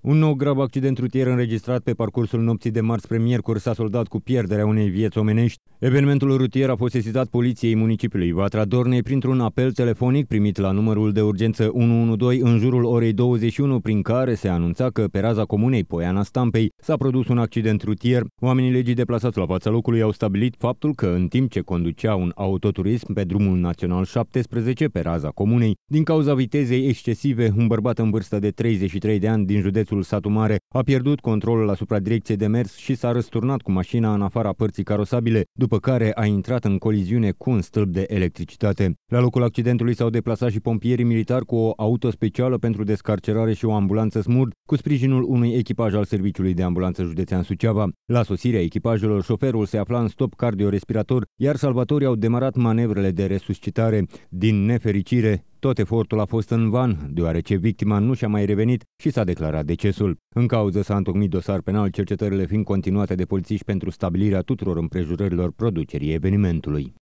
Un nou grav accident rutier înregistrat pe parcursul nopții de marți spre miercuri s-a soldat cu pierderea unei vieți omenești. Evenimentul rutier a fost sesizat poliției municipiului Vatra Dornei printr-un apel telefonic primit la numărul de urgență 112 în jurul orei 21, prin care se anunța că pe raza comunei Poiana Stampei s-a produs un accident rutier. Oamenii legii deplasați la fața locului au stabilit faptul că în timp ce conducea un autoturism pe drumul național 17 pe raza comunei, din cauza vitezei excesive, un bărbat în vârstă de 33 de ani din județ județul Satu Mare, a pierdut controlul asupra direcției de mers și s-a răsturnat cu mașina în afara părții carosabile, după care a intrat în coliziune cu un stâlp de electricitate. La locul accidentului s-au deplasat și pompierii militari cu o auto specială pentru descarcerare și o ambulanță smurd, cu sprijinul unui echipaj al Serviciului de Ambulanță Județean Suceava. La sosirea echipajelor, șoferul se afla în stop cardiorespirator, iar salvatorii au demarat manevrele de resuscitare. Din nefericire, tot efortul a fost în van, deoarece victima nu și-a mai revenit și s-a declarat decesul. În cauză s-a întocmit dosar penal, cercetările fiind continuate de polițiști pentru stabilirea tuturor împrejurărilor producerii evenimentului.